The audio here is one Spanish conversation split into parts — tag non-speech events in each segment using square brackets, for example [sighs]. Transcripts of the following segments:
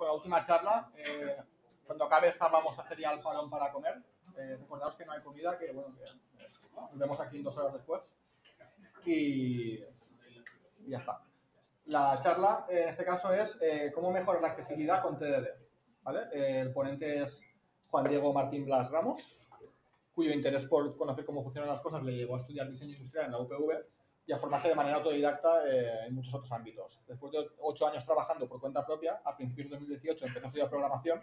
la última charla. Eh, cuando acabe esta vamos a hacer ya el para comer. Eh, que no hay comida, que bueno, eh, nos vemos aquí en dos horas después. Y, ya está. La charla eh, en este caso es cómo mejorar la accesibilidad con TDD. ¿vale? el ponente es Juan Diego Martín Blas Ramos, cuyo interés por conocer cómo funcionan las cosas le llevó a estudiar diseño industrial en la UPV y a formarse de manera autodidacta eh, en muchos otros ámbitos. Después de ocho años trabajando por cuenta propia, a principios de 2018 empezó a estudiar programación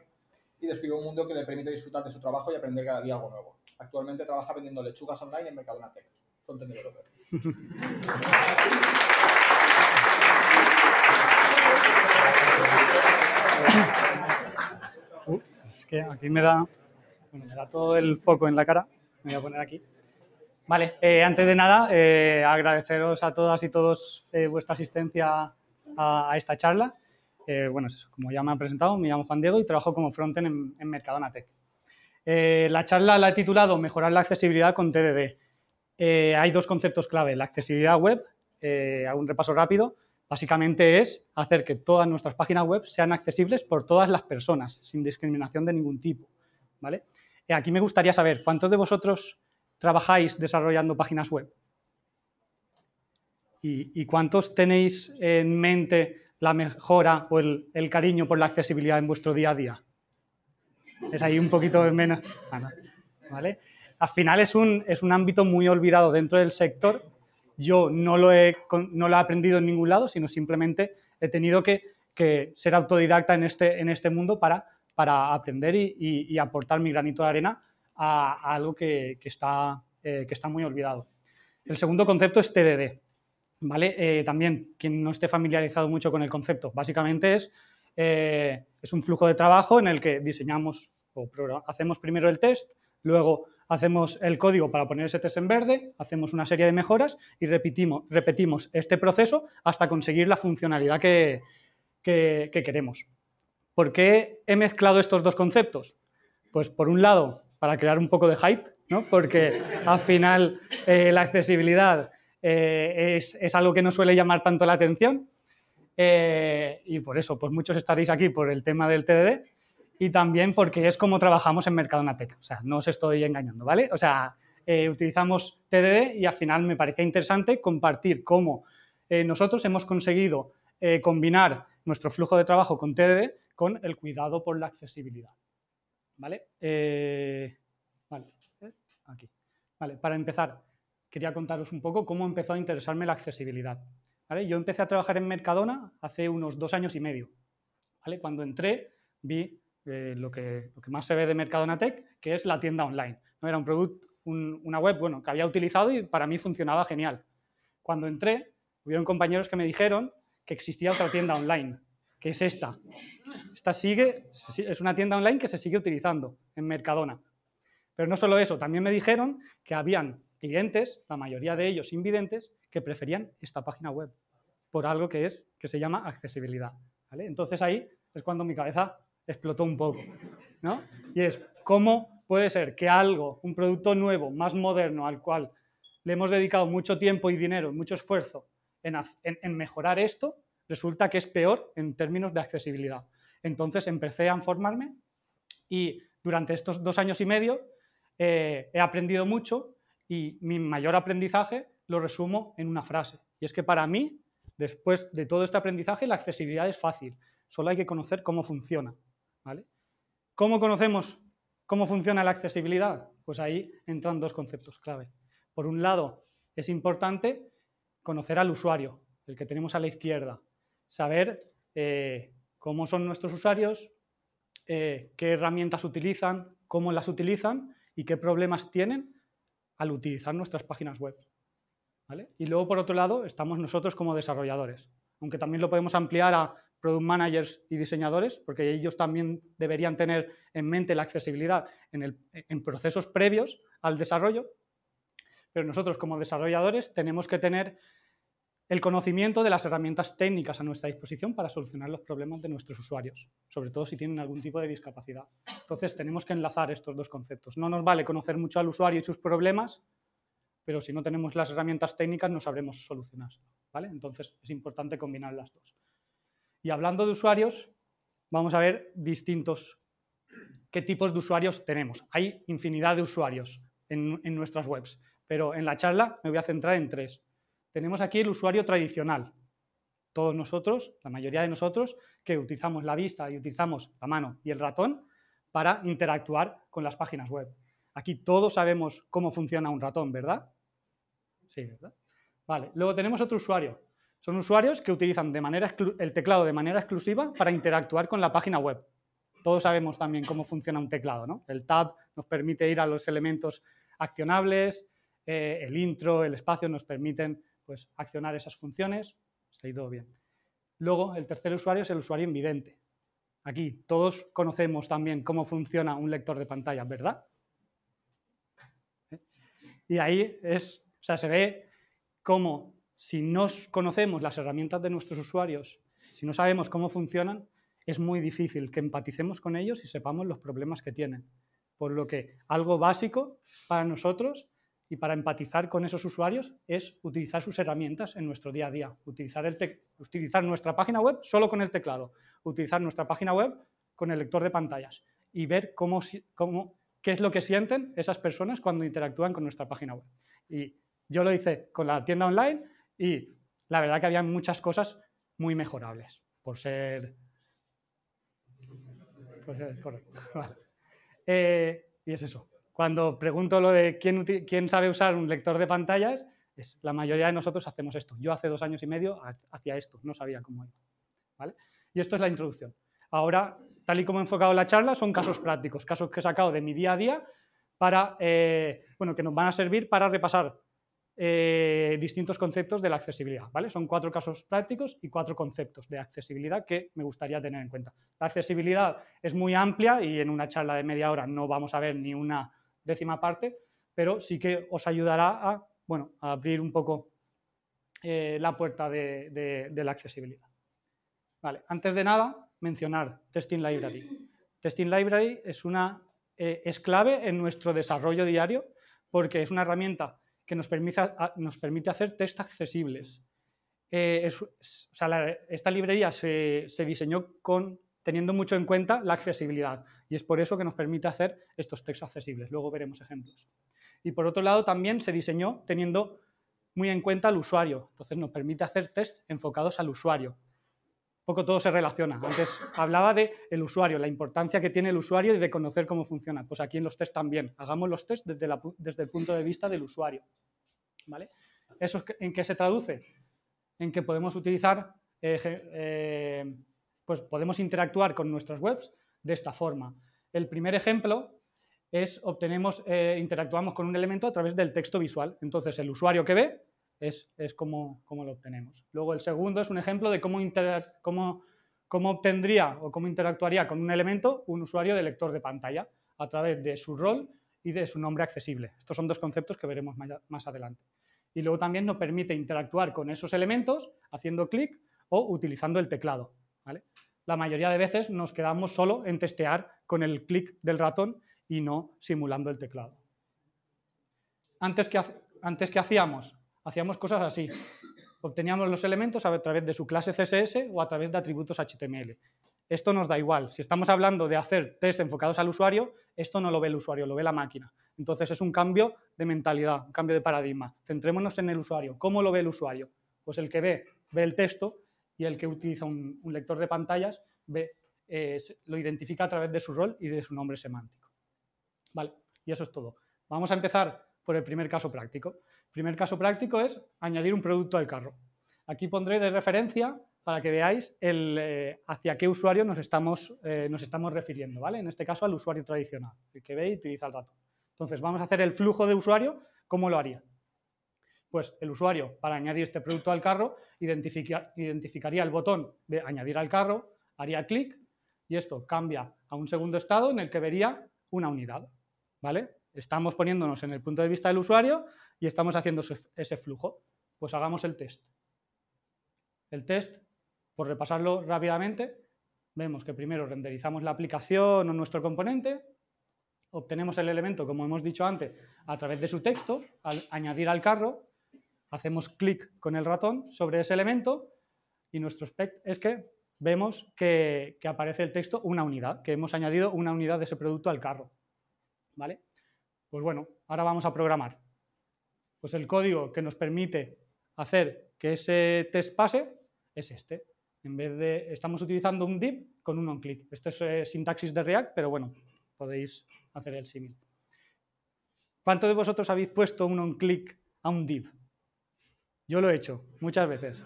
y descubrió un mundo que le permite disfrutar de su trabajo y aprender cada día algo nuevo. Actualmente trabaja vendiendo lechugas online en Mercadona Tech. Contenido europeo. [laughs] es que aquí me da, me da todo el foco en la cara. Me voy a poner aquí. Vale, eh, antes de nada, eh, agradeceros a todas y todos eh, vuestra asistencia a, esta charla. bueno, eso, como ya me han presentado, me llamo Juan Diego y trabajo como frontend en, en Mercadona Tech. la charla la he titulado Mejorar la accesibilidad con TDD. hay dos conceptos clave, la accesibilidad web, hago un repaso rápido, básicamente es hacer que todas nuestras páginas web sean accesibles por todas las personas, sin discriminación de ningún tipo. ¿vale? Aquí me gustaría saber, ¿cuántos de vosotros trabajáis desarrollando páginas web? ¿Y, cuántos tenéis en mente la mejora o el, cariño por la accesibilidad en vuestro día a día? Es ahí un poquito de menos. Ah, ¿Vale? Al final es un, es un ámbito muy olvidado dentro del sector. Yo no lo, he, no lo he aprendido en ningún lado, sino simplemente he tenido que, que ser autodidacta en este, en este mundo para, para aprender y aportar mi granito de arena a, algo que, está, eh, que está muy olvidado. El segundo concepto es TDD. ¿vale? Eh, también, quien no esté familiarizado mucho con el concepto, básicamente es, eh, es un flujo de trabajo en el que diseñamos o hacemos primero el test, luego hacemos el código para poner ese test en verde, hacemos una serie de mejoras y repetimos, este proceso hasta conseguir la funcionalidad que queremos. ¿Por qué he mezclado estos dos conceptos? Pues por un lado, para crear un poco de hype, porque al final eh, la accesibilidad eh, es, algo que no suele llamar tanto la atención. Eh, y por eso, pues muchos estaréis aquí por el tema del TDD y también porque es como trabajamos en Tech, O sea, no os estoy engañando, ¿vale? O sea, utilizamos TDD y al final me parece interesante compartir cómo nosotros hemos conseguido combinar nuestro flujo de trabajo con TDD con el cuidado por la accesibilidad. Eh, ¿eh? ¿vale? para empezar, quería contaros un poco cómo empezó a interesarme la accesibilidad. ¿vale? Yo empecé a trabajar en Mercadona hace unos dos años y medio. ¿vale? Cuando entré, vi eh, lo, que, más se ve de Mercadona Tech, que es la tienda online. ¿no? Era un producto, una web bueno, que había utilizado y para mí funcionaba genial. Cuando entré, hubieron compañeros que me dijeron que existía otra tienda online, que es esta. Esta sigue, es una tienda online que se sigue utilizando en Mercadona. Pero no solo eso, también me dijeron que habían clientes, la mayoría de ellos invidentes, que preferían esta página web por algo que es que se llama accesibilidad. Entonces ahí es cuando mi cabeza explotó un poco, ¿no? Y es cómo puede ser que algo, un producto nuevo, más moderno, al cual le hemos dedicado mucho tiempo y dinero, mucho esfuerzo en mejorar esto, resulta que es peor en términos de accesibilidad. Entonces empecé a informarme y durante estos dos años y medio eh, he aprendido mucho y mi mayor aprendizaje lo resumo en una frase. Y es que para mí, después de todo este aprendizaje, la accesibilidad es fácil. Solo hay que conocer cómo funciona. ¿Cómo conocemos cómo funciona la accesibilidad? Pues ahí entran dos conceptos clave. Por un lado, es importante conocer al usuario, el que tenemos a la izquierda, saber eh, cómo son nuestros usuarios, eh, qué herramientas utilizan, cómo las utilizan y qué problemas tienen al utilizar nuestras páginas web. Y luego, por otro lado, estamos nosotros como desarrolladores, aunque también lo podemos ampliar a product managers y diseñadores, porque ellos también deberían tener en mente la accesibilidad en procesos previos al desarrollo, pero nosotros como desarrolladores tenemos que tener el conocimiento de las herramientas técnicas a nuestra disposición para solucionar los problemas de nuestros usuarios, sobre todo si tienen algún tipo de discapacidad. Entonces tenemos que enlazar estos dos conceptos. No nos vale conocer mucho al usuario y sus problemas, pero si no tenemos las herramientas técnicas no sabremos solucionar. ¿vale? Entonces es importante combinar las dos. Y hablando de usuarios, vamos a ver distintos, qué tipos de usuarios tenemos. Hay infinidad de usuarios en nuestras webs, pero en la charla me voy a centrar en tres tenemos aquí el usuario tradicional. Todos nosotros, la mayoría de nosotros, que utilizamos la vista y utilizamos la mano y el ratón para interactuar con las páginas web. Aquí todos sabemos cómo funciona un ratón, ¿verdad? Sí, ¿verdad? Vale, luego tenemos otro usuario. Son usuarios que utilizan de manera el teclado de manera exclusiva para interactuar con la página web. Todos sabemos también cómo funciona un teclado, ¿no? El tab nos permite ir a los elementos accionables, eh, el intro, el espacio nos permiten pues accionar esas funciones, está pues, ha ido bien. Luego, el tercer usuario es el usuario invidente. Aquí todos conocemos también cómo funciona un lector de pantalla, ¿verdad? ¿Eh? Y ahí es, o sea, se ve cómo si no conocemos las herramientas de nuestros usuarios, si no sabemos cómo funcionan, es muy difícil que empaticemos con ellos y sepamos los problemas que tienen. Por lo que algo básico para nosotros y para empatizar con esos usuarios es utilizar sus herramientas en nuestro día a día, utilizar, el utilizar nuestra página web solo con el teclado, utilizar nuestra página web con el lector de pantallas y ver cómo, cómo, qué es lo que sienten esas personas cuando interactúan con nuestra página web. Y yo lo hice con la tienda online y la verdad que había muchas cosas muy mejorables por ser... correcto. [laughs] Eh, y es eso cuando pregunto lo de quién, sabe usar un lector de pantallas, es, la mayoría de nosotros hacemos esto. Yo hace dos años y medio hacía esto, no sabía cómo Y esto es la introducción. Ahora, tal y como he enfocado la charla, son casos prácticos, casos que he sacado de mi día a día para, eh, bueno, que nos van a servir para repasar eh, distintos conceptos de la accesibilidad. Son cuatro casos prácticos y cuatro conceptos de accesibilidad que me gustaría tener en cuenta. La accesibilidad es muy amplia y en una charla de media hora no vamos a ver ni una décima parte, pero sí que os ayudará a, bueno, a abrir un poco eh, la puerta de, la accesibilidad. antes de nada, mencionar Testing Library. Testing Library es, una, eh, es clave en nuestro desarrollo diario porque es una herramienta que nos permite, hacer test accesibles. Eh, esta librería se diseñó con teniendo mucho en cuenta la accesibilidad. Y es por eso que nos permite hacer estos textos accesibles. Luego veremos ejemplos. Y por otro lado, también se diseñó teniendo muy en cuenta al usuario. Entonces nos permite hacer tests enfocados al usuario. poco todo se relaciona. Antes hablaba del el usuario, la importancia que tiene el usuario y de conocer cómo funciona. Pues aquí en los tests también. Hagamos los tests desde, desde el punto de vista del usuario. ¿Vale? ¿Eso en qué se traduce? En que podemos utilizar eh, eh, pues podemos interactuar con nuestras webs de esta forma. El primer ejemplo es obtenemos, eh, interactuamos con un elemento a través del texto visual. Entonces, el usuario que ve es, es como, lo obtenemos. Luego, el segundo es un ejemplo de cómo, cómo, cómo obtendría o cómo interactuaría con un elemento un usuario de lector de pantalla a través de su rol y de su nombre accesible. Estos son dos conceptos que veremos más adelante. Y luego también nos permite interactuar con esos elementos haciendo clic o utilizando el teclado. La mayoría de veces nos quedamos solo en testear con el clic del ratón y no simulando el teclado. Antes que, antes que hacíamos, hacíamos cosas así. Obteníamos los elementos a través de su clase CSS o a través de atributos HTML. Esto nos da igual. Si estamos hablando de hacer test enfocados al usuario, esto no lo ve el usuario, lo ve la máquina. Entonces es un cambio de mentalidad, un cambio de paradigma. Centrémonos en el usuario. ¿Cómo lo ve el usuario? Pues el que ve, ve el texto y el que utiliza un, lector de pantallas ve, eh, lo identifica a través de su rol y de su nombre semántico. Vale, y eso es todo. Vamos a empezar por el primer caso práctico. El primer caso práctico es añadir un producto al carro. Aquí pondré de referencia para que veáis el, eh, hacia qué usuario nos estamos, eh, nos estamos refiriendo, ¿vale? En este caso al usuario tradicional, el que ve y utiliza el dato. Entonces, vamos a hacer el flujo de usuario, ¿cómo lo haría? Pues el usuario, para añadir este producto al carro, identificaría el botón de añadir al carro, haría clic y esto cambia a un segundo estado en el que vería una unidad. ¿Vale? Estamos poniéndonos en el punto de vista del usuario y estamos haciendo ese flujo. Pues hagamos el test. El test, por repasarlo rápidamente, vemos que primero renderizamos la aplicación o nuestro componente, obtenemos el elemento, como hemos dicho antes, a través de su texto, al añadir al carro, Hacemos clic con el ratón sobre ese elemento y nuestro spec es que vemos que, aparece el texto una unidad, que hemos añadido una unidad de ese producto al carro. ¿Vale? Pues bueno, ahora vamos a programar. Pues el código que nos permite hacer que ese test pase es este. En vez de, estamos utilizando un div con un onClick. Esto es eh, sintaxis de React, pero bueno, podéis hacer el símil. ¿Cuántos de vosotros habéis puesto un onClick a un div? Yo lo he hecho muchas veces.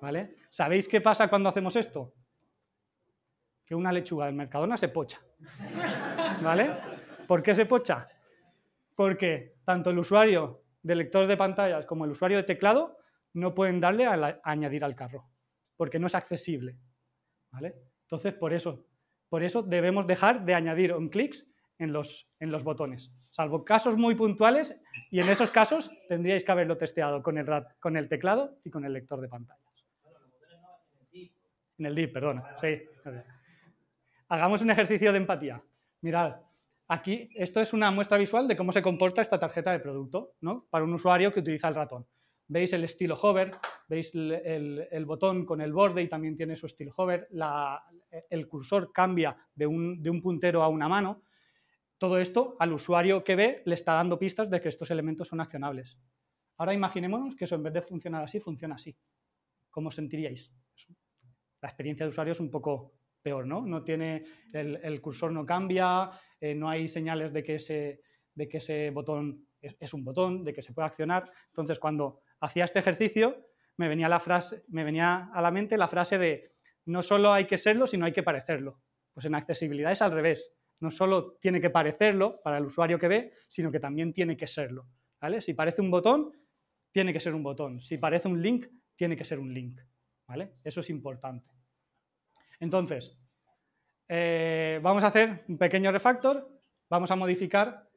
¿Vale? ¿Sabéis qué pasa cuando hacemos esto? Que una lechuga del Mercadona se pocha. ¿Vale? ¿Por qué se pocha? Porque tanto el usuario de lector de pantallas como el usuario de teclado no pueden darle a, añadir al carro, porque no es accesible. ¿Vale? Entonces, por eso, por eso debemos dejar de añadir on clics en los, en los botones, salvo casos muy puntuales y en esos casos tendríais que haberlo testeado con el, con el teclado y con el lector de pantallas. En el DIP, perdona. Sí. Hagamos un ejercicio de empatía. Mirad, aquí esto es una muestra visual de cómo se comporta esta tarjeta de producto ¿no? para un usuario que utiliza el ratón. Veis el estilo hover, veis el, el, el botón con el borde y también tiene su estilo hover. La, el cursor cambia de un, de un puntero a una mano todo esto al usuario que ve le está dando pistas de que estos elementos son accionables. Ahora imaginémonos que eso en vez de funcionar así, funciona así. ¿Cómo sentiríais? La experiencia de usuario es un poco peor, ¿no? No tiene, el, cursor no cambia, eh, no hay señales de que ese, botón es, un botón, de que se puede accionar. Entonces, cuando hacía este ejercicio, me venía, la frase, me venía a la mente la frase de no solo hay que serlo, sino hay que parecerlo. Pues en accesibilidad es al revés. No solo tiene que parecerlo para el usuario que ve, sino que también tiene que serlo. ¿vale? Si parece un botón, tiene que ser un botón. Si parece un link, tiene que ser un link. ¿vale? Eso es importante. Entonces, eh, vamos a hacer un pequeño refactor, vamos a modificar,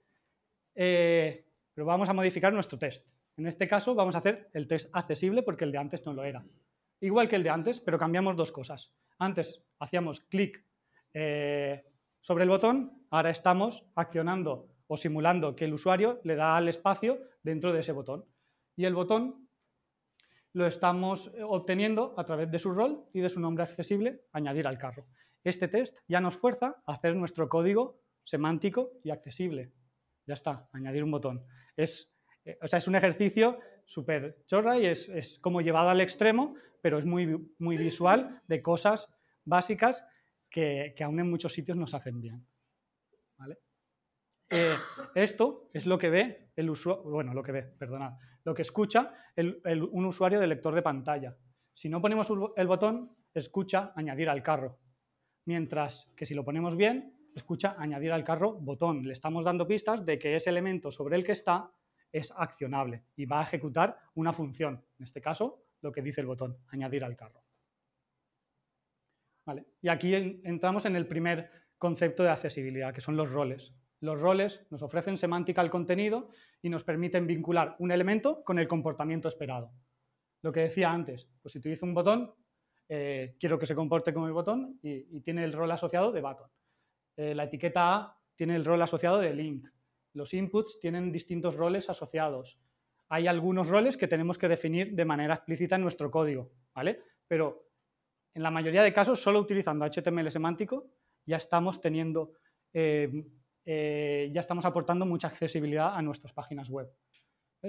eh, pero vamos a modificar nuestro test. En este caso vamos a hacer el test accesible porque el de antes no lo era. Igual que el de antes, pero cambiamos dos cosas. Antes hacíamos clic eh, sobre el botón, ahora estamos accionando o simulando que el usuario le da al espacio dentro de ese botón. Y el botón lo estamos eh, obteniendo a través de su rol y de su nombre accesible, añadir al carro. Este test ya nos fuerza a hacer nuestro código semántico y accesible. Ya está, añadir un botón. Es, eh, es un ejercicio súper chorra y es, como llevado al extremo, pero es muy, muy visual de cosas básicas que, aún en muchos sitios nos hacen bien. Eh, esto es lo que ve el usuario, bueno, lo que ve, perdonad, lo que escucha un usuario de lector de pantalla. Si no ponemos el botón, escucha añadir al carro. Mientras que si lo ponemos bien, escucha añadir al carro botón. Le estamos dando pistas de que ese elemento sobre el que está es accionable y va a ejecutar una función. En este caso, lo que dice el botón, añadir al carro. Y aquí entramos en el primer concepto de accesibilidad, que son los roles. Los roles nos ofrecen semántica al contenido y nos permiten vincular un elemento con el comportamiento esperado. Lo que decía antes, pues si utilizo un botón, eh, quiero que se comporte como el botón y, tiene el rol asociado de button. Eh, la etiqueta A tiene el rol asociado de link. Los inputs tienen distintos roles asociados. Hay algunos roles que tenemos que definir de manera explícita en nuestro código, ¿vale? Pero en la mayoría de casos, solo utilizando HTML semántico, ya estamos teniendo, em, eh, ya estamos aportando mucha accesibilidad a nuestras páginas web.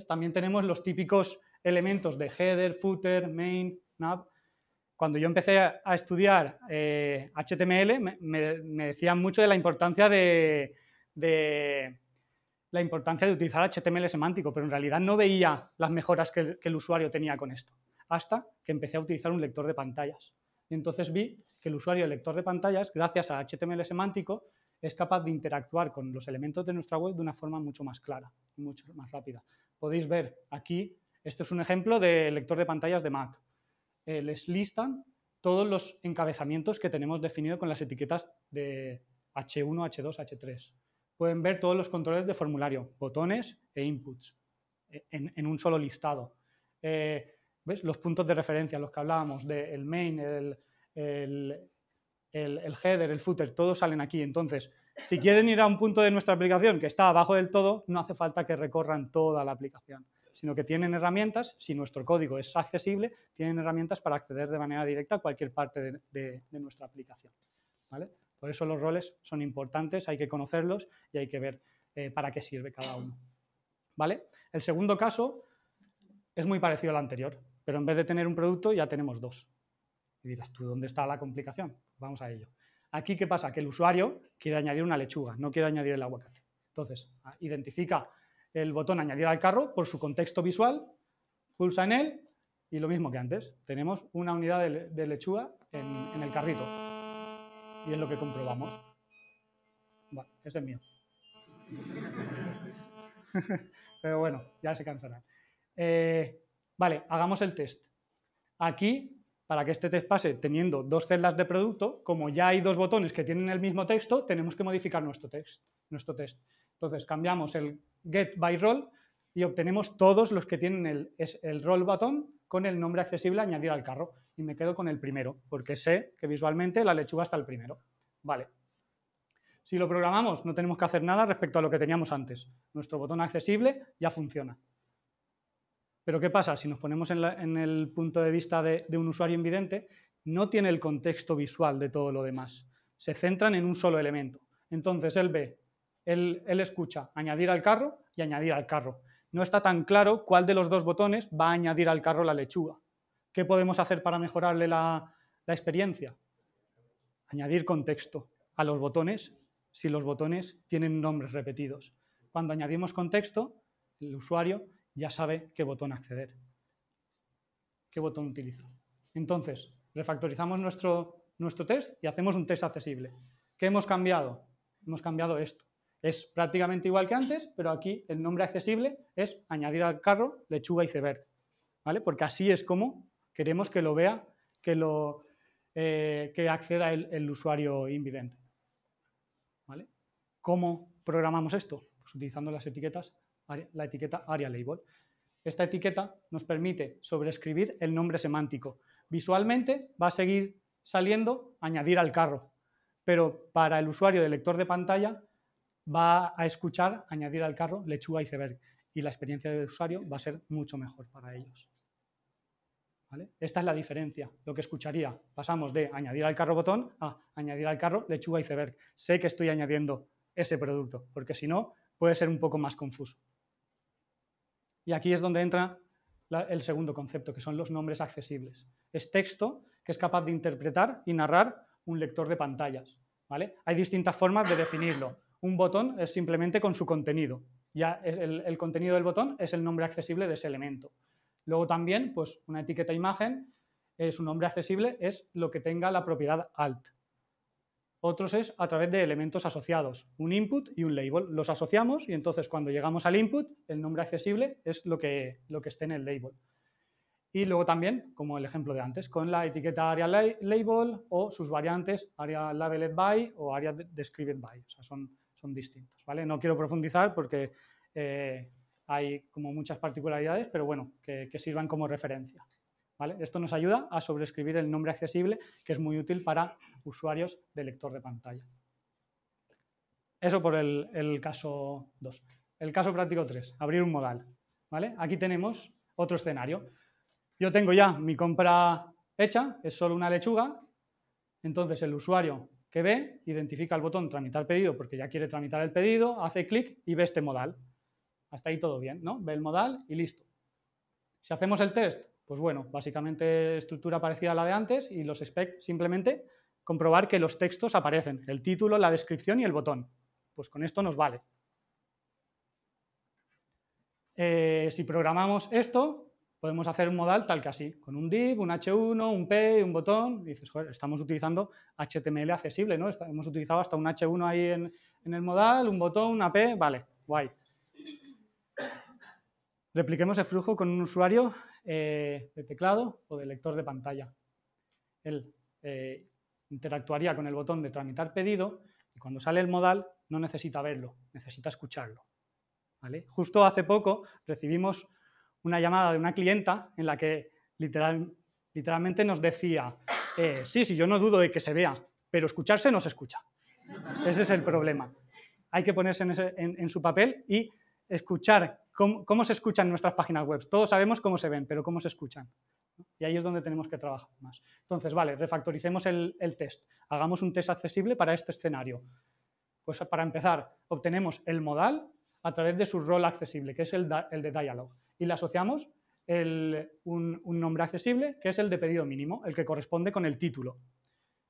También tenemos los típicos elementos de header, footer, main, nav. Cuando yo empecé a estudiar HTML, eh, me, decían mucho de la importancia de, la importancia de utilizar HTML semántico, pero en realidad no veía las mejoras que el usuario tenía con esto, hasta que empecé a utilizar un lector de pantallas. Y entonces vi que el usuario, lector de pantallas, gracias a HTML semántico, es capaz de interactuar con los elementos de nuestra web de una forma mucho más clara y mucho más rápida. Podéis ver aquí, esto es un ejemplo de lector de pantallas de Mac. Eh, les listan todos los encabezamientos que tenemos definido con las etiquetas de H1, H2, H3. Pueden ver todos los controles de formulario, botones e inputs eh, en, un solo listado. Eh, ¿Ves? Los puntos de referencia, los que hablábamos del main, el, header, el footer, todos salen aquí. Entonces, si quieren ir a un punto de nuestra aplicación que está abajo del todo, no hace falta que recorran toda la aplicación, sino que tienen herramientas, si nuestro código es accesible, tienen herramientas para acceder de manera directa a cualquier parte de, nuestra aplicación. Por eso los roles son importantes, hay que conocerlos y hay que ver eh, para qué sirve cada uno. ¿Vale? El segundo caso es muy parecido al anterior. Pero en vez de tener un producto, ya tenemos dos. Y dirás, ¿tú dónde está la complicación? Vamos a ello. Aquí, ¿qué pasa? Que el usuario quiere añadir una lechuga, no quiere añadir el aguacate. Entonces, ah, identifica el botón añadir al carro por su contexto visual, pulsa en él y lo mismo que antes, tenemos una unidad de, lechuga en, el carrito. Y es lo que comprobamos. Bueno, ese es mío. [laughs] Pero bueno, ya se cansarán. Eh, Vale, hagamos el test. Aquí, para que este test pase teniendo dos celdas de producto, como ya hay dos botones que tienen el mismo texto, tenemos que modificar nuestro, nuestro test. Entonces, cambiamos el get by role y obtenemos todos los que tienen el, el role button con el nombre accesible añadir al carro. Y me quedo con el primero, porque sé que visualmente la lechuga está el primero. Vale. Si lo programamos, no tenemos que hacer nada respecto a lo que teníamos antes. Nuestro botón accesible ya funciona. Pero ¿qué pasa? Si nos ponemos en, el punto de vista de, un usuario invidente, no tiene el contexto visual de todo lo demás. Se centran en un solo elemento. Entonces él ve, él, escucha añadir al carro y añadir al carro. No está tan claro cuál de los dos botones va a añadir al carro la lechuga. ¿Qué podemos hacer para mejorarle la experiencia? Añadir contexto a los botones si los botones tienen nombres repetidos. Cuando añadimos contexto, el usuario ya sabe qué botón acceder, qué botón utilizar. Entonces, refactorizamos nuestro, nuestro test y hacemos un test accesible. ¿Qué hemos cambiado? Hemos cambiado esto. Es prácticamente igual que antes, pero aquí el nombre accesible es añadir al carro lechuga y ceber, ¿vale? Porque así es como queremos que lo vea, que, lo, eh, que acceda el, usuario invidente. ¿Vale? ¿Cómo programamos esto? Pues utilizando las etiquetas la etiqueta Area Label. Esta etiqueta nos permite sobreescribir el nombre semántico. Visualmente va a seguir saliendo añadir al carro, pero para el usuario del lector de pantalla va a escuchar añadir al carro lechuga iceberg y la experiencia del usuario va a ser mucho mejor para ellos. ¿Vale? Esta es la diferencia, lo que escucharía. Pasamos de añadir al carro botón a añadir al carro lechuga iceberg. Sé que estoy añadiendo ese producto, porque si no puede ser un poco más confuso. Y aquí es donde entra el segundo concepto, que son los nombres accesibles. Es texto que es capaz de interpretar y narrar un lector de pantallas. ¿vale? Hay distintas formas de definirlo. Un botón es simplemente con su contenido. Ya el, contenido del botón es el nombre accesible de ese elemento. Luego también, pues una etiqueta imagen, es un nombre accesible, es lo que tenga la propiedad alt. Otros es a través de elementos asociados, un input y un label. Los asociamos y entonces cuando llegamos al input, el nombre accesible es lo que, lo que esté en el label. Y luego también, como el ejemplo de antes, con la etiqueta area label o sus variantes area labeled by o area described by. O sea, son, son distintos, ¿vale? No quiero profundizar porque eh, hay como muchas particularidades, pero bueno, que sirvan como referencia. Esto nos ayuda a sobreescribir el nombre accesible, que es muy útil para usuarios de lector de pantalla. Eso por el, caso 2. El caso práctico 3, abrir un modal. ¿vale? Aquí tenemos otro escenario. Yo tengo ya mi compra hecha, es solo una lechuga, entonces el usuario que ve identifica el botón tramitar pedido porque ya quiere tramitar el pedido, hace clic y ve este modal. Hasta ahí todo bien, ¿no? Ve el modal y listo. Si hacemos el test pues bueno, básicamente estructura parecida a la de antes y los specs simplemente comprobar que los textos aparecen, el título, la descripción y el botón. Pues con esto nos vale. Eh, si programamos esto, podemos hacer un modal tal que así, con un div, un h1, un p, un botón, dices, joder, estamos utilizando HTML accesible, ¿no? hemos utilizado hasta un h1 ahí en, en el modal, un botón, una p, vale, guay. Repliquemos el flujo con un usuario eh, de teclado o de lector de pantalla. Él eh, interactuaría con el botón de tramitar pedido y cuando sale el modal no necesita verlo, necesita escucharlo. Justo hace poco recibimos una llamada de una clienta en la que literal, literalmente nos decía, eh, sí, sí, yo no dudo de que se vea, pero escucharse no se escucha. Ese es el problema. Hay que ponerse en su papel y escuchar ¿Cómo, se escuchan nuestras páginas web? Todos sabemos cómo se ven, pero ¿cómo se escuchan? Y ahí es donde tenemos que trabajar más. Entonces, vale, refactoricemos el, el test. Hagamos un test accesible para este escenario. Pues para empezar, obtenemos el modal a través de su rol accesible, que es el, de dialog, y le asociamos un, nombre accesible, que es el de pedido mínimo, el que corresponde con el título.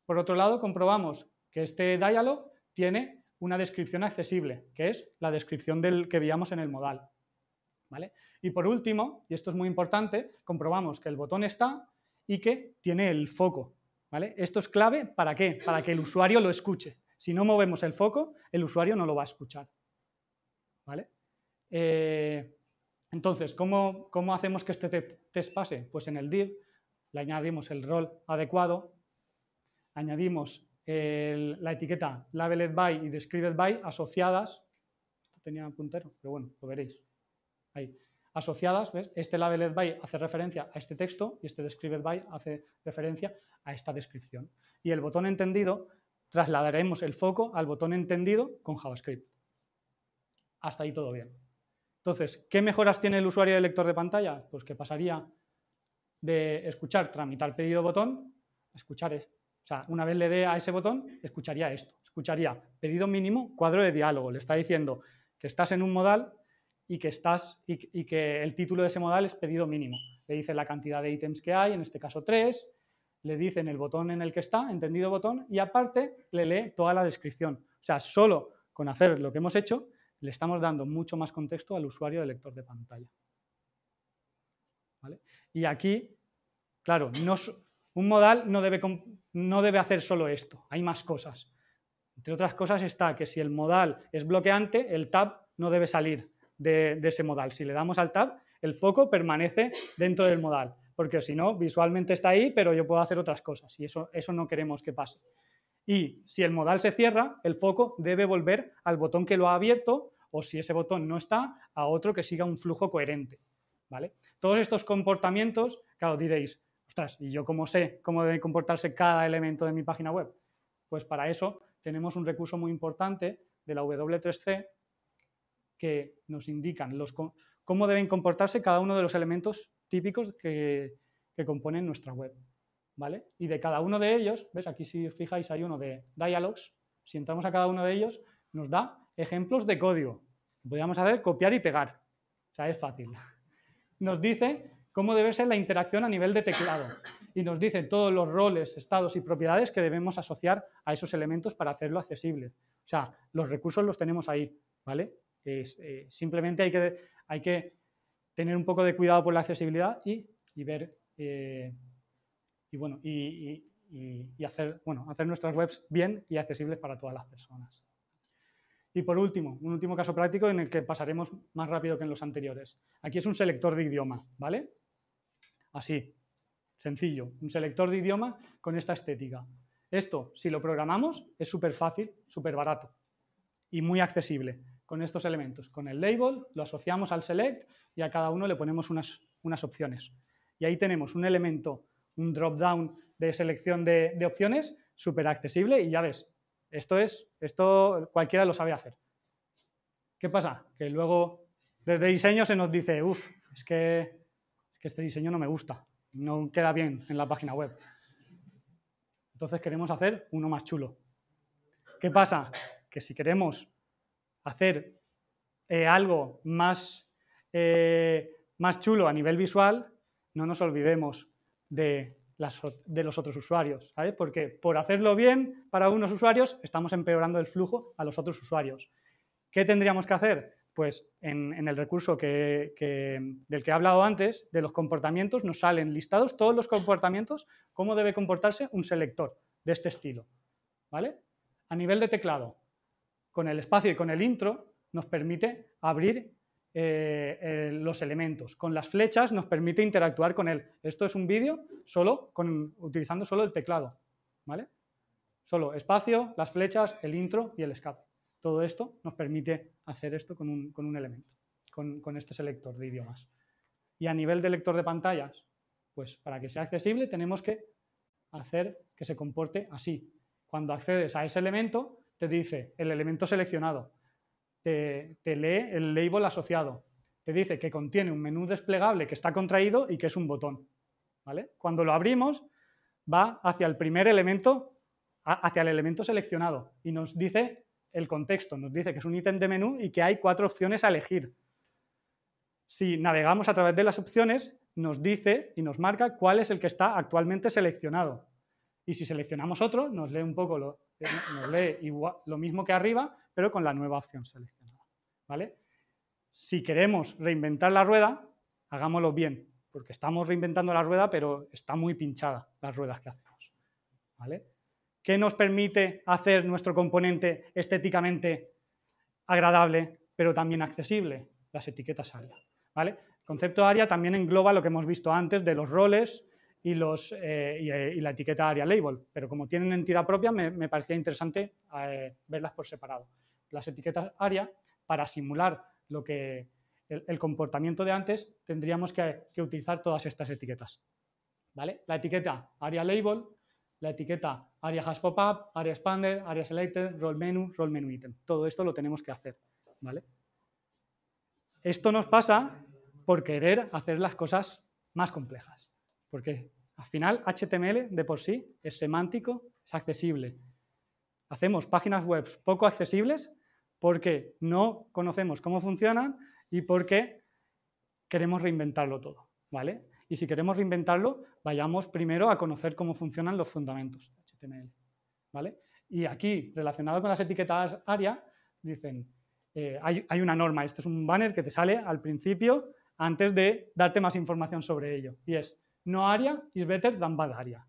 Por otro lado, comprobamos que este dialog tiene una descripción accesible, que es la descripción del que veíamos en el modal. Y por último, y esto es muy importante, comprobamos que el botón está y que tiene el foco, ¿vale? Esto es clave, ¿para qué? Para que el usuario lo escuche. Si no movemos el foco, el usuario no lo va a escuchar, ¿vale? Eh, entonces, ¿cómo, hacemos que este test pase? Pues en el div le añadimos el rol adecuado, añadimos la etiqueta labeled by y described by asociadas. Esto tenía puntero, pero bueno, lo veréis ahí, asociadas, ¿ves? Este labeled by hace referencia a este texto y este describe by hace referencia a esta descripción. Y el botón entendido, trasladaremos el foco al botón entendido con JavaScript. Hasta ahí todo bien. Entonces, ¿qué mejoras tiene el usuario de lector de pantalla? Pues que pasaría de escuchar tramitar pedido botón a escuchar es O sea, una vez le dé a ese botón, escucharía esto. Escucharía pedido mínimo, cuadro de diálogo. Le está diciendo que estás en un modal y que, estás, y, que el título de ese modal es pedido mínimo. Le dice la cantidad de ítems que hay, en este caso tres, le dicen el botón en el que está, entendido botón, y aparte le lee toda la descripción. O sea, solo con hacer lo que hemos hecho, le estamos dando mucho más contexto al usuario del lector de pantalla. Y aquí, claro, un modal no debe, no debe hacer solo esto, hay más cosas. Entre otras cosas está que si el modal es bloqueante, el tab no debe salir de, ese modal. Si le damos al tab, el foco permanece dentro del modal, porque si no, visualmente está ahí, pero yo puedo hacer otras cosas y eso, eso no queremos que pase. Y si el modal se cierra, el foco debe volver al botón que lo ha abierto o si ese botón no está, a otro que siga un flujo coherente. ¿vale? Todos estos comportamientos, claro, diréis, ostras, ¿y yo cómo sé cómo debe comportarse cada elemento de mi página web? Pues para eso tenemos un recurso muy importante de la W3C que nos indican los, cómo deben comportarse cada uno de los elementos típicos que, componen nuestra web. ¿vale? Y de cada uno de ellos, ¿ves? Aquí si os fijáis hay uno de dialogs. Si entramos a cada uno de ellos, nos da ejemplos de código. Podríamos hacer copiar y pegar. O sea, es fácil. [laughs] Nos dice cómo debe ser la interacción a nivel de teclado y nos dice todos los roles, estados y propiedades que debemos asociar a esos elementos para hacerlo accesible. O sea, los recursos los tenemos ahí, ¿vale? Eh, simplemente hay que, hay que tener un poco de cuidado por la accesibilidad y, ver eh, y bueno y, hacer bueno hacer nuestras webs bien y accesibles para todas las personas. Y por último, un último caso práctico en el que pasaremos más rápido que en los anteriores. Aquí es un selector de idioma, ¿vale? Así, sencillo, un selector de idioma con esta estética. Esto, si lo programamos, es súper fácil, súper barato y muy accesible con estos elementos. Con el label lo asociamos al select y a cada uno le ponemos unas, unas opciones. Y ahí tenemos un elemento, un drop-down de selección de, opciones súper accesible y ya ves, esto es, esto cualquiera lo sabe hacer. ¿Qué pasa? Que luego desde diseño se nos dice, uff, es que, es que este diseño no me gusta, no queda bien en la página web. Entonces queremos hacer uno más chulo. ¿Qué pasa? Que si queremos hacer eh, algo más, eh, más chulo a nivel visual, no nos olvidemos de, los otros usuarios, Porque por hacerlo bien para unos usuarios estamos empeorando el flujo a los otros usuarios. ¿Qué tendríamos que hacer? Pues en, el recurso que, del que he hablado antes, de los comportamientos, nos salen listados todos los comportamientos, cómo debe comportarse un selector de este estilo. ¿Vale? A nivel de teclado, con el espacio y con el intro nos permite abrir eh, los elementos. Con las flechas nos permite interactuar con él. Esto es un vídeo solo con, utilizando solo el teclado, ¿vale? Solo espacio, las flechas, el intro y el escape. Todo esto nos permite hacer esto con un, con un elemento, con, con, este selector de idiomas. Y a nivel de lector de pantallas, pues para que sea accesible tenemos que hacer que se comporte así. Cuando accedes a ese elemento, te dice el elemento seleccionado, te, lee el label asociado, te dice que contiene un menú desplegable que está contraído y que es un botón. ¿vale? Cuando lo abrimos, va hacia el primer elemento, hacia el elemento seleccionado y nos dice el contexto, nos dice que es un ítem de menú y que hay cuatro opciones a elegir. Si navegamos a través de las opciones, nos dice y nos marca cuál es el que está actualmente seleccionado. Y si seleccionamos otro, nos lee un poco lo, nos lee lo mismo que arriba, pero con la nueva opción seleccionada. ¿vale? Si queremos reinventar la rueda, hagámoslo bien, porque estamos reinventando la rueda, pero está muy pinchada las ruedas que hacemos. ¿vale? ¿Qué nos permite hacer nuestro componente estéticamente agradable, pero también accesible? Las etiquetas área. ¿vale? El concepto área también engloba lo que hemos visto antes de los roles, y, los, eh, eh, la etiqueta area label, pero como tienen entidad propia me, parecía interesante eh, verlas por separado. Las etiquetas area, para simular lo que, el, comportamiento de antes, tendríamos que, utilizar todas estas etiquetas. ¿vale? La etiqueta area label, la etiqueta area has pop-up, area expanded, area selected, role menu, role menu item. Todo esto lo tenemos que hacer. ¿vale? Esto nos pasa por querer hacer las cosas más complejas. Porque al final HTML de por sí es semántico, es accesible. Hacemos páginas web poco accesibles porque no conocemos cómo funcionan y porque queremos reinventarlo todo, ¿vale? Y si queremos reinventarlo, vayamos primero a conocer cómo funcionan los fundamentos HTML, ¿vale? Y aquí, relacionado con las etiquetas ARIA, dicen, eh, hay, hay, una norma, este es un banner que te sale al principio antes de darte más información sobre ello. Y es, no ARIA is better than bad ARIA.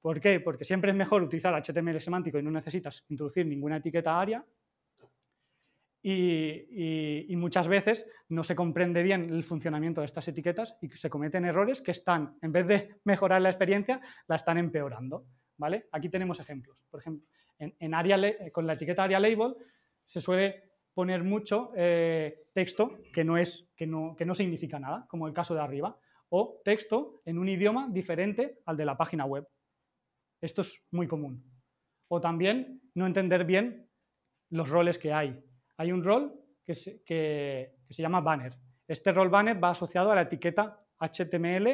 ¿Por qué? Porque siempre es mejor utilizar HTML semántico y no necesitas introducir ninguna etiqueta ARIA. Y, muchas veces no se comprende bien el funcionamiento de estas etiquetas y se cometen errores que están, en vez de mejorar la experiencia, la están empeorando. ¿vale? Aquí tenemos ejemplos. Por ejemplo, en, eh, con la etiqueta ARIA label se suele poner mucho eh, texto que no, es, que que no significa nada, como el caso de arriba o texto en un idioma diferente al de la página web. Esto es muy común. O también no entender bien los roles que hay. Hay un rol que se, llama banner. Este rol banner va asociado a la etiqueta HTML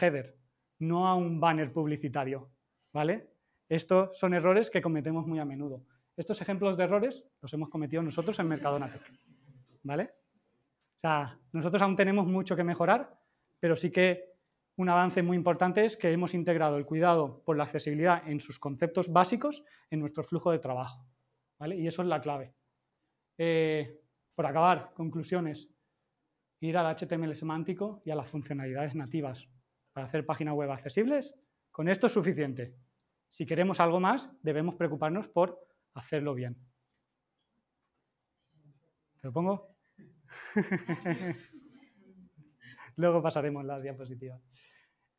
header, no a un banner publicitario. ¿Vale? Estos son errores que cometemos muy a menudo. Estos ejemplos de errores los hemos cometido nosotros en Mercadona Tech. ¿Vale? O sea, nosotros aún tenemos mucho que mejorar pero sí que un avance muy importante es que hemos integrado el cuidado por la accesibilidad en sus conceptos básicos en nuestro flujo de trabajo. Y eso es la clave. Eh, por acabar, conclusiones. Ir al HTML semántico y a las funcionalidades nativas para hacer páginas web accesibles. Con esto es suficiente. Si queremos algo más, debemos preocuparnos por hacerlo bien. ¿Te lo pongo? [laughs] [laughs] Luego pasaremos la diapositiva.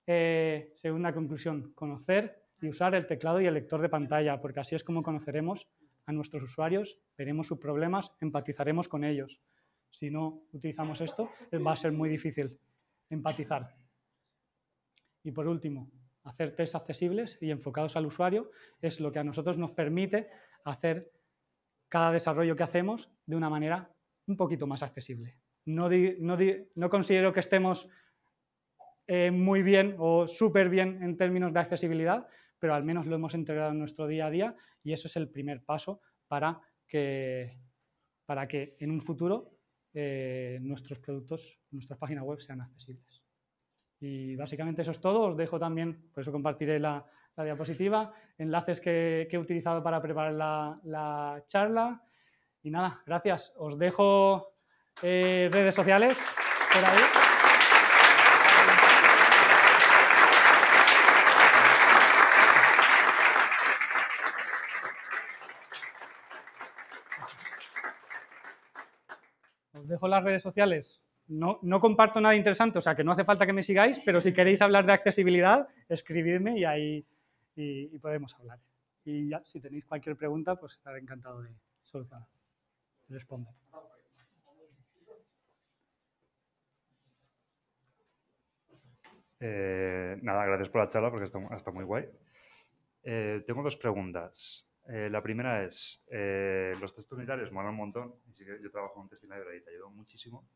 Eh, segunda conclusión, conocer y usar el teclado y el lector de pantalla, porque así es como conoceremos a nuestros usuarios, veremos sus problemas, empatizaremos con ellos. Si no utilizamos esto, va a ser muy difícil empatizar. Y por último, hacer test accesibles y enfocados al usuario es lo que a nosotros nos permite hacer cada desarrollo que hacemos de una manera un poquito más accesible no, considero que estemos eh, muy bien o súper bien en términos de accesibilidad, pero al menos lo hemos integrado en nuestro día a día y eso es el primer paso para que, para que en un futuro eh, nuestros productos, nuestras páginas web sean accesibles. Y básicamente eso es todo. Os dejo también, por eso compartiré la, diapositiva, enlaces que, he utilizado para preparar la charla. Y nada, gracias. Os dejo eh, redes sociales por ahí. Os dejo las redes sociales. No, comparto nada interesante, o sea que no hace falta que me sigáis, pero si queréis hablar de accesibilidad, escribidme y ahí y, podemos hablar. Y ya, si tenéis cualquier pregunta, pues estaré encantado de solucionar, responder. Eh, nada, gracias por la charla porque está, está muy guay. Eh, tengo dos preguntas. Eh, la primera es, los test unitarios molan un montón, y que yo trabajo en un test unitario y te ayudo muchísimo,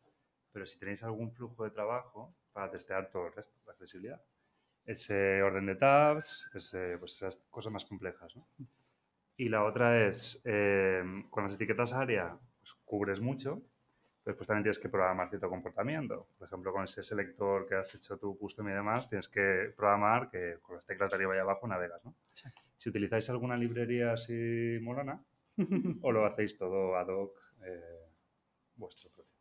pero si tenéis algún flujo de trabajo para testear todo el resto, la accesibilidad, ese orden de tabs, pues esas cosas más complejas. Y la otra es, con las etiquetas área, pues cubres mucho, Después pues también tienes que programar cierto comportamiento. Por ejemplo, con ese selector que has hecho tú custom y demás, tienes que programar que con las teclas de arriba y abajo navegas, ¿no? Si utilizáis alguna librería así molana, [laughs] o lo hacéis todo ad hoc eh, vuestro propio.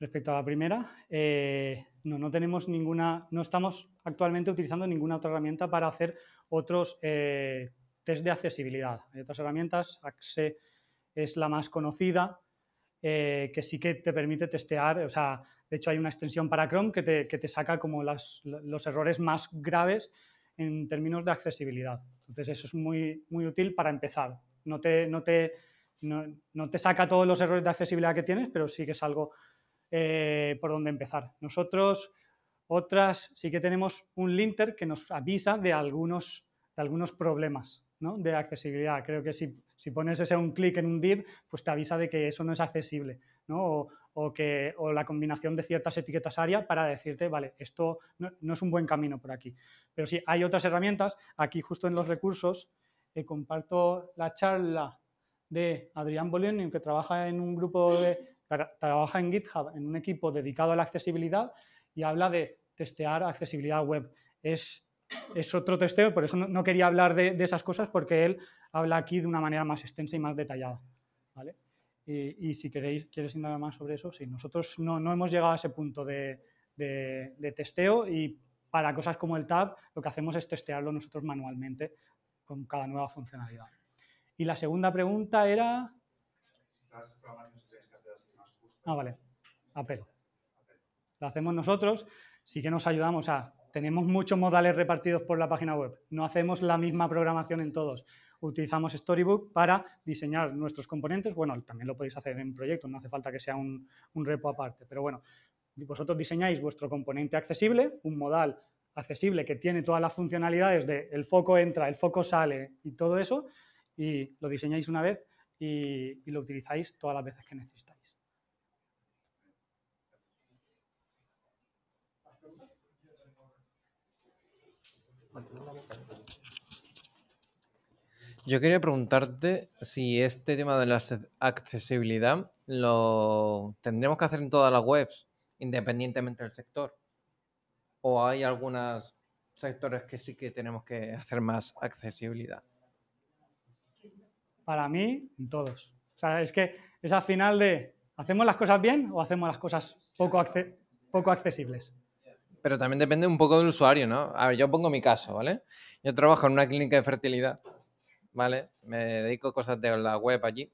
Respecto a la primera, eh, no, no tenemos ninguna, no estamos actualmente utilizando ninguna otra herramienta para hacer otros eh, test de accesibilidad. Hay otras herramientas, Axe es la más conocida, eh, que sí que te permite testear, o sea, de hecho hay una extensión para Chrome que te, saca como los errores más graves en términos de accesibilidad. Entonces eso es muy, muy útil para empezar. No te, saca todos los errores de accesibilidad que tienes, pero sí que es algo eh, por donde empezar. Nosotros, otras, sí que tenemos un linter que nos avisa de algunos, de algunos problemas. ¿no? de accesibilidad. Creo que si, si pones ese un clic en un div, pues te avisa de que eso no es accesible, ¿no? O, que, o la combinación de ciertas etiquetas área para decirte, vale, esto no, es un buen camino por aquí. Pero sí, hay otras herramientas. Aquí justo en los recursos eh, comparto la charla de Adrián Bolenio, que trabaja en un grupo de, trabaja en GitHub, en un equipo dedicado a la accesibilidad y habla de testear accesibilidad web. Es es otro testeo, por eso no, quería hablar de, esas cosas porque él habla aquí de una manera más extensa y más detallada. ¿vale? Y, si queréis, quieres nada más sobre eso, sí, nosotros no, hemos llegado a ese punto de, testeo y para cosas como el tab lo que hacemos es testearlo nosotros manualmente con cada nueva funcionalidad. Y la segunda pregunta era... Ah, vale, apelo. Lo hacemos nosotros, sí que nos ayudamos a tenemos muchos modales repartidos por la página web. No hacemos la misma programación en todos. Utilizamos Storybook para diseñar nuestros componentes. Bueno, también lo podéis hacer en proyectos, no hace falta que sea un, repo aparte. Pero bueno, vosotros diseñáis vuestro componente accesible, un modal accesible que tiene todas las funcionalidades de el foco entra, el foco sale y todo eso, y lo diseñáis una vez y, y lo utilizáis todas las veces que necesitáis. Yo quería preguntarte si este tema de la accesibilidad lo tendremos que hacer en todas las webs, independientemente del sector. ¿O hay algunos sectores que sí que tenemos que hacer más accesibilidad? Para mí, en todos. O sea, es que es al final de, ¿hacemos las cosas bien o hacemos las cosas poco, poco accesibles? Pero también depende un poco del usuario, ¿no? A ver, yo pongo mi caso, ¿vale? Yo trabajo en una clínica de fertilidad ¿vale? Me dedico cosas de la web allí.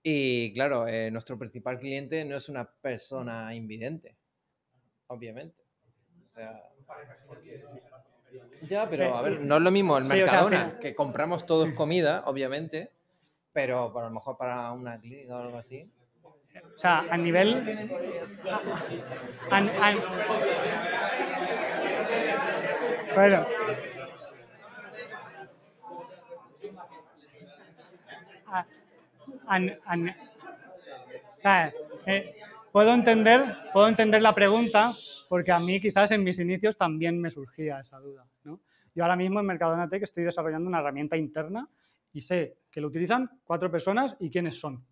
Y claro, eh, nuestro principal cliente no es una persona invidente, obviamente. ya, pero a ver, no es lo mismo el Mercadona, que compramos todos comida, obviamente, pero a lo mejor para una clínica o algo así. O sea, a nivel. Bueno. Eh, puedo, entender, puedo entender la pregunta porque a mí quizás en mis inicios también me surgía esa duda. Yo ahora mismo en Mercadona Tech estoy desarrollando una herramienta interna y sé que lo utilizan cuatro personas y quiénes son.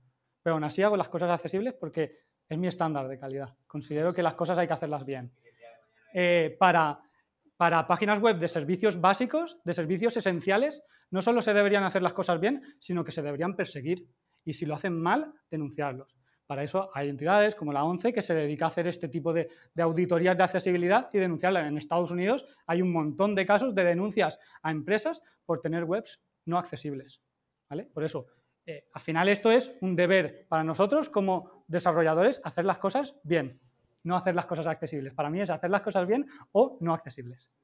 Pero aún así hago las cosas accesibles porque es mi estándar de calidad. Considero que las cosas hay que hacerlas bien. Eh, para, para páginas web de servicios básicos, de servicios esenciales, no solo se deberían hacer las cosas bien, sino que se deberían perseguir y si lo hacen mal, denunciarlos. Para eso hay entidades como la ONCE que se dedica a hacer este tipo de, auditorías de accesibilidad y denunciarla. En Estados Unidos hay un montón de casos de denuncias a empresas por tener webs no accesibles. ¿vale? Por eso, eh, al final esto es un deber para nosotros como desarrolladores hacer las cosas bien, no hacer las cosas accesibles. Para mí es hacer las cosas bien o no accesibles.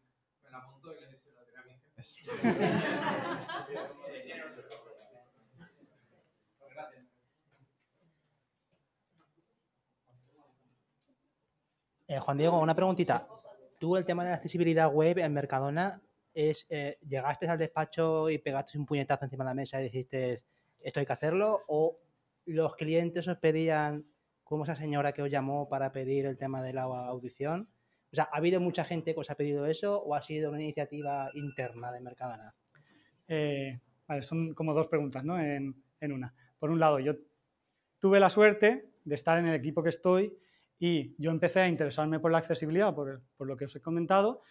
[laughs] [laughs] Eh, Juan Diego, una preguntita. Tú el tema de la accesibilidad web en Mercadona es, eh, ¿llegaste al despacho y pegaste un puñetazo encima de la mesa y dijiste, esto hay que hacerlo? ¿O los clientes os pedían, como esa señora que os llamó para pedir el tema de la audición? O sea, ¿ha habido mucha gente que os ha pedido eso o ha sido una iniciativa interna de Mercadona? Eh, son como dos preguntas, ¿no? en una. Por un lado, yo tuve la suerte de estar en el equipo que estoy y yo empecé a interesarme por la accesibilidad, por, lo que os he comentado,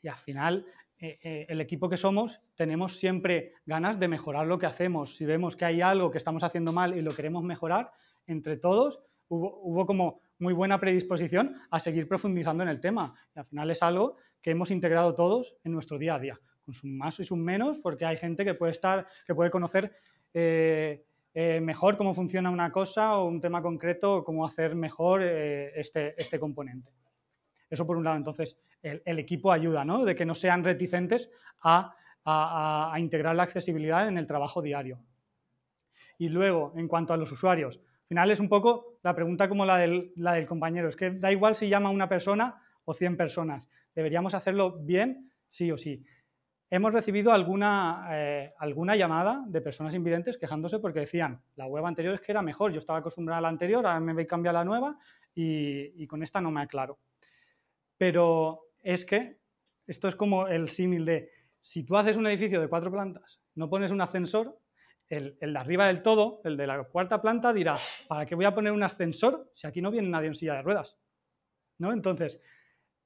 y al final eh, eh, el equipo que somos tenemos siempre ganas de mejorar lo que hacemos. Si vemos que hay algo que estamos haciendo mal y lo queremos mejorar, entre todos hubo, como muy buena predisposición a seguir profundizando en el tema. Y al final es algo que hemos integrado todos en nuestro día a día, con su más y su menos, porque hay gente que puede estar, que puede conocer eh, eh, mejor cómo funciona una cosa o un tema concreto, o cómo hacer mejor eh, este, este, componente. Eso por un lado. Entonces, el, equipo ayuda, ¿no? De que no sean reticentes a, integrar la accesibilidad en el trabajo diario. Y luego, en cuanto a los usuarios, al final es un poco la pregunta como la del, la del compañero. Es que da igual si llama una persona o 100 personas. Deberíamos hacerlo bien, sí o sí hemos recibido alguna, eh, alguna llamada de personas invidentes quejándose porque decían, la web anterior es que era mejor, yo estaba acostumbrada a la anterior, ahora me voy a cambiar la nueva y, con esta no me aclaro. Pero es que esto es como el símil de, si tú haces un edificio de cuatro plantas, no pones un ascensor, el, de arriba del todo, el de la cuarta planta, dirá, ¿para qué voy a poner un ascensor si aquí no viene nadie en silla de ruedas? ¿No? Entonces,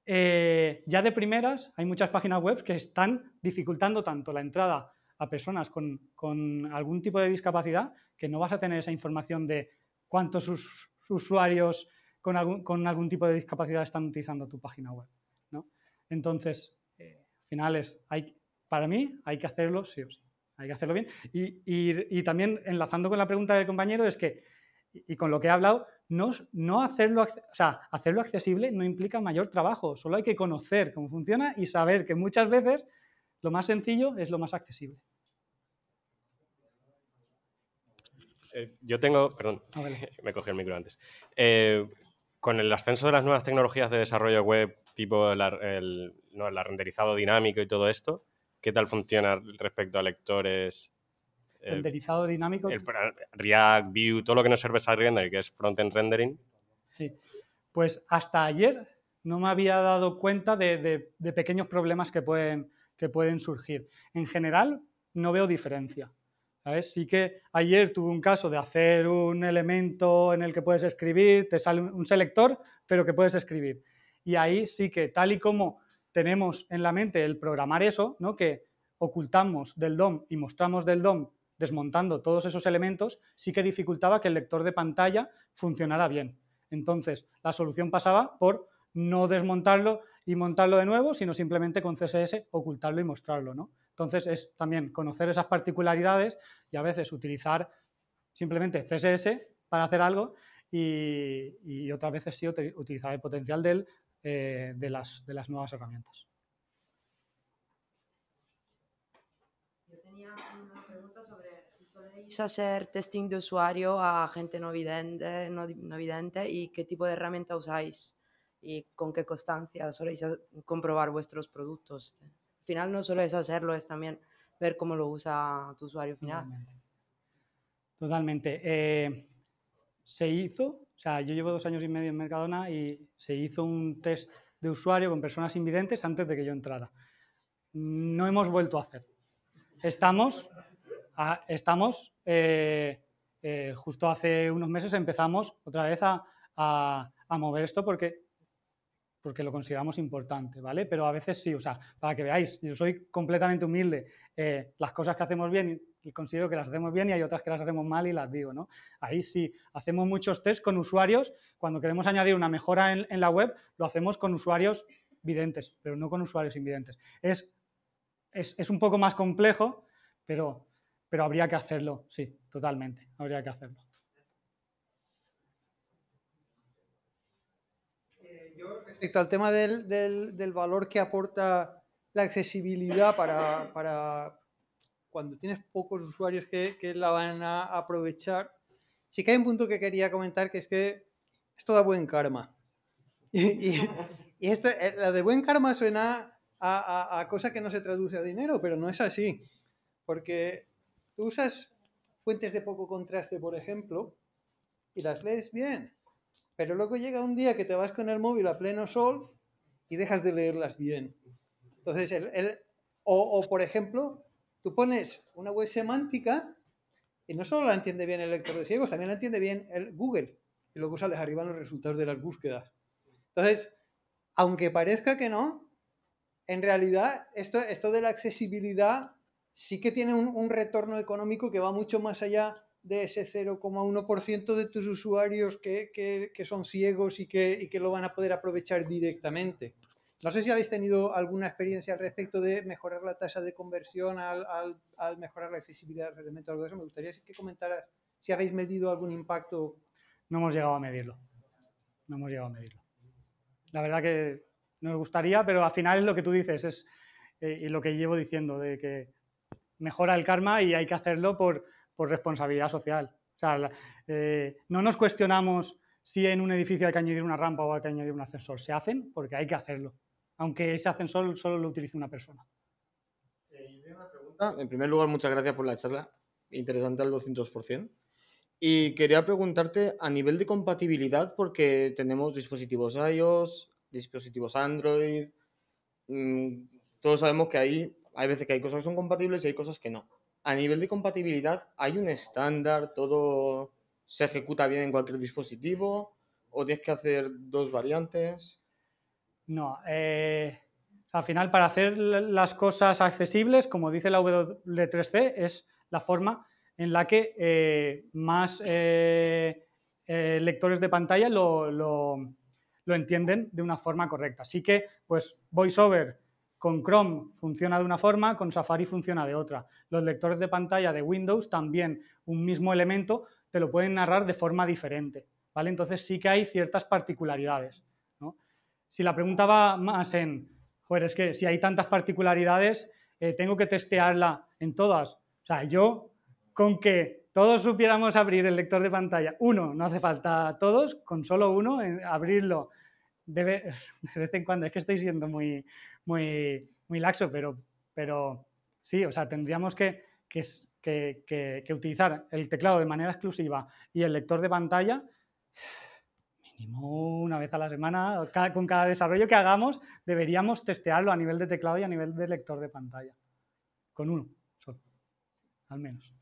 eh, ya de primeras hay muchas páginas web que están dificultando tanto la entrada a personas con, algún tipo de discapacidad que no vas a tener esa información de cuántos sus, usuarios con algún, tipo de discapacidad están utilizando tu página web. ¿no? Entonces, eh, finales, para mí hay que hacerlo sí o hay que hacerlo bien. y también enlazando con la pregunta del compañero es que, y con lo que he hablado, no, hacerlo, o sea, hacerlo accesible no implica mayor trabajo, solo hay que conocer cómo funciona y saber que muchas veces lo más sencillo es lo más accesible. Eh, yo tengo, perdón, ah, [laughs] me cogí el micro antes. Eh, con el ascenso de las nuevas tecnologías de desarrollo web, tipo el, el renderizado dinámico y todo esto, ¿qué tal funciona respecto a lectores eh, renderizado dinámico. React, Vue, todo lo que nos sirve es render, que es frontend rendering. Sí. Pues hasta ayer no me había dado cuenta de, de, pequeños problemas que pueden, que pueden surgir. En general, no veo diferencia. ¿sabes? Sí que ayer tuve un caso de hacer un elemento en el que puedes escribir, te sale un selector, pero que puedes escribir. Y ahí sí que, tal y como tenemos en la mente el programar eso, ¿no? que ocultamos del DOM y mostramos del DOM desmontando todos esos elementos, sí que dificultaba que el lector de pantalla funcionara bien. Entonces, la solución pasaba por no desmontarlo y montarlo de nuevo, sino simplemente con CSS ocultarlo y mostrarlo. Entonces, es también conocer esas particularidades y a veces utilizar simplemente CSS para hacer algo y, otras veces sí utilizar el potencial eh, de, las, de las nuevas herramientas. Yo tenía hacer testing de usuario a gente no vidente, no, vidente y qué tipo de herramienta usáis y con qué constancia soléis comprobar vuestros productos. Al final no solo es hacerlo, es también ver cómo lo usa tu usuario final. Totalmente. Eh, se hizo, o sea, yo llevo dos años y medio en Mercadona y se hizo un test de usuario con personas invidentes antes de que yo entrara. No hemos vuelto a hacer. Estamos, estamos, eh, eh, justo hace unos meses empezamos otra vez a, mover esto porque, porque lo consideramos importante, ¿vale? Pero a veces sí, o sea, para que veáis, yo soy completamente humilde, eh, las cosas que hacemos bien y considero que las hacemos bien y hay otras que las hacemos mal y las digo, ¿no? Ahí sí, hacemos muchos test con usuarios, cuando queremos añadir una mejora en, en la web, lo hacemos con usuarios videntes, pero no con usuarios invidentes. Es, es, es un poco más complejo, pero pero habría que hacerlo, sí, totalmente, habría que hacerlo. Eh, respecto al tema del, del, valor que aporta la accesibilidad para, para cuando tienes pocos usuarios que, que, la van a aprovechar, sí que hay un punto que quería comentar que es que esto da buen karma. Y, y, eh, la de buen karma suena a, a, a cosa que no se traduce a dinero, pero no es así porque Tú usas fuentes de poco contraste, por ejemplo, y las lees bien. Pero luego llega un día que te vas con el móvil a pleno sol y dejas de leerlas bien. Entonces, o, por ejemplo, tú pones una web semántica y no solo la entiende bien el lector de ciegos, también la entiende bien el Google. Y luego sales arriba los resultados de las búsquedas. Entonces, aunque parezca que no, en realidad esto, esto de la accesibilidad sí que tiene un, retorno económico que va mucho más allá de ese 0,1% de tus usuarios que, son ciegos y que, lo van a poder aprovechar directamente. No sé si habéis tenido alguna experiencia al respecto de mejorar la tasa de conversión al, mejorar la accesibilidad del algo de eso. Me gustaría que comentaras si habéis medido algún impacto. No hemos llegado a medirlo. No hemos llegado a medirlo. La verdad que nos gustaría, pero al final es lo que tú dices es, eh, y lo que llevo diciendo, de que mejora el karma y hay que hacerlo por, responsabilidad social. Eh, no nos cuestionamos si en un edificio hay que añadir una rampa o hay que añadir un ascensor. Se hacen porque hay que hacerlo, aunque ese ascensor solo lo utilice una persona. Eh, en primer lugar, muchas gracias por la charla. Interesante al 200%. Y quería preguntarte a nivel de compatibilidad, porque tenemos dispositivos iOS, dispositivos Android. Mm, todos sabemos que ahí hay veces que hay cosas que son compatibles y hay cosas que no. A nivel de compatibilidad hay un estándar, todo se ejecuta bien en cualquier dispositivo o tienes que hacer dos variantes. No, eh, al final para hacer las cosas accesibles, como dice la W3C, es la forma en la que eh, más eh, lectores de pantalla lo, entienden de una forma correcta. Así que, pues, VoiceOver con Chrome funciona de una forma, con Safari funciona de otra. Los lectores de pantalla de Windows también un mismo elemento te lo pueden narrar de forma diferente. ¿vale? Entonces sí que hay ciertas particularidades. Si la pregunta va más en, joder, es que si hay tantas particularidades, eh, tengo que testearla en todas. O sea, yo con que todos supiéramos abrir el lector de pantalla, uno, no hace falta todos, con solo uno, eh, abrirlo de [laughs] de vez en cuando, es que estoy siendo muy, muy, muy laxo, pero, pero sí, o sea, tendríamos que, que, que, utilizar el teclado de manera exclusiva y el lector de pantalla [sighs] mínimo una vez a la semana, con cada desarrollo que hagamos, deberíamos testearlo a nivel de teclado y a nivel de lector de pantalla. Con uno, solo, al menos.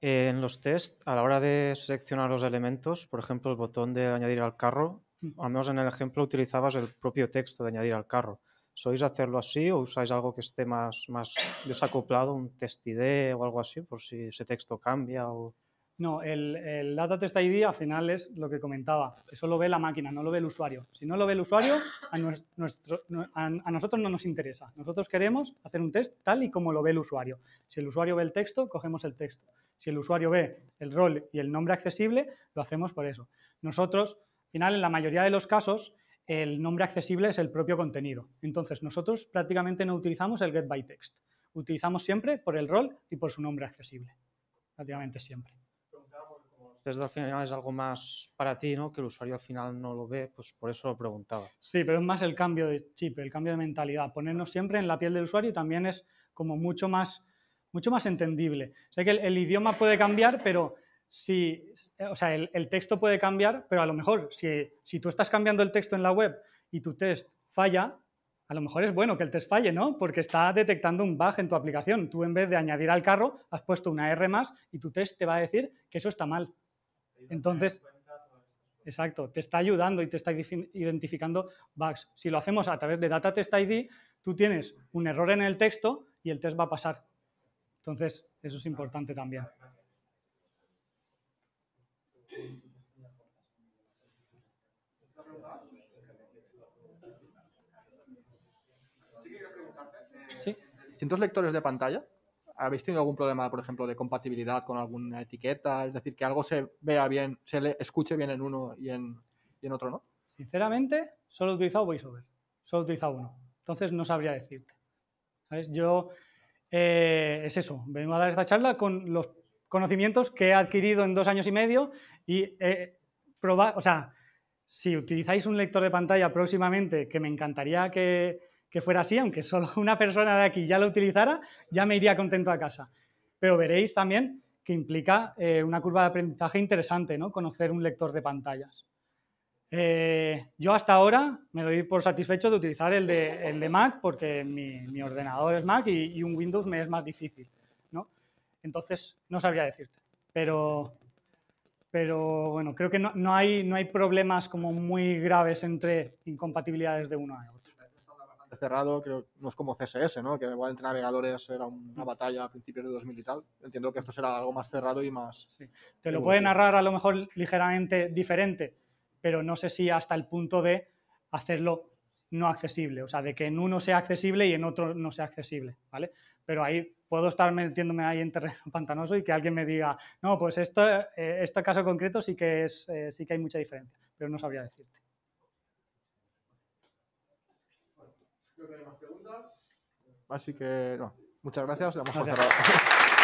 en los test, a la hora de seleccionar los elementos, por ejemplo, el botón de añadir al carro, mm. al menos en el ejemplo utilizabas el propio texto de añadir al carro. ¿Sois hacerlo así o usáis algo que esté más, más desacoplado, un test ID o algo así, por si ese texto cambia? O... No, el, el Data Test ID al final es lo que comentaba. Eso lo ve la máquina, no lo ve el usuario. Si no lo ve el usuario, a, a nosotros no nos interesa. Nosotros queremos hacer un test tal y como lo ve el usuario. Si el usuario ve el texto, cogemos el texto. Si el usuario ve el rol y el nombre accesible, lo hacemos por eso. Nosotros, al final, en la mayoría de los casos, el nombre accesible es el propio contenido. Entonces, nosotros prácticamente no utilizamos el get by text. Utilizamos siempre por el rol y por su nombre accesible. Prácticamente siempre. Desde al final es algo más para ti, ¿no? Que el usuario al final no lo ve, pues por eso lo preguntaba. Sí, pero es más el cambio de chip, el cambio de mentalidad. Ponernos siempre en la piel del usuario también es como mucho más mucho más entendible. Sé que el, idioma puede cambiar, pero si, o sea, el, texto puede cambiar, pero a lo mejor si, si tú estás cambiando el texto en la web y tu test falla, a lo mejor es bueno que el test falle, ¿no? Porque está detectando un bug en tu aplicación. Tú en vez de añadir al carro, has puesto una R más y tu test te va a decir que eso está mal. Entonces, exacto, te está ayudando y te está identificando bugs. Si lo hacemos a través de Data Test ID, tú tienes un error en el texto y el test va a pasar. Entonces, eso es importante también. ¿Sí? ¿Cientos lectores de pantalla? ¿Habéis tenido algún problema, por ejemplo, de compatibilidad con alguna etiqueta? Es decir, que algo se vea bien, se le escuche bien en uno y en, y en otro, ¿no? Sinceramente, solo he utilizado VoiceOver. Solo he utilizado uno. Entonces no sabría decirte. ¿Sabes? Yo eh, es eso, vengo a dar esta charla con los conocimientos que he adquirido en dos años y medio y si utilizáis un lector de pantalla próximamente, que me encantaría que, fuera así, aunque solo [laughs] una persona de aquí ya lo utilizara, ya me iría contento a casa. Pero veréis también que implica eh, una curva de aprendizaje interesante, ¿no? Conocer un lector de pantallas. Eh, yo hasta ahora me doy por satisfecho de utilizar el de, Mac porque mi, ordenador es Mac y, un Windows me es más difícil, ¿no? Entonces, no sabría decirte, pero, pero bueno, creo que no, hay, no hay problemas como muy graves entre incompatibilidades de uno a otro. Cerrado, creo, no es como CSS, ¿no? Que igual entre navegadores era una batalla a principios de 2000 y tal. Entiendo que esto será algo más cerrado y más. Sí. Te lo puede narrar a lo mejor ligeramente diferente, pero no sé si hasta el punto de hacerlo no accesible, o sea, de que en uno sea accesible y en otro no sea accesible, ¿vale? Pero ahí puedo estar metiéndome ahí en terreno [laughs] pantanoso y que alguien me diga, no, pues esto, eh, este caso concreto sí que, es, eh, sí que hay mucha diferencia, pero no sabría decirte. Así que, no, muchas gracias, vamos [laughs]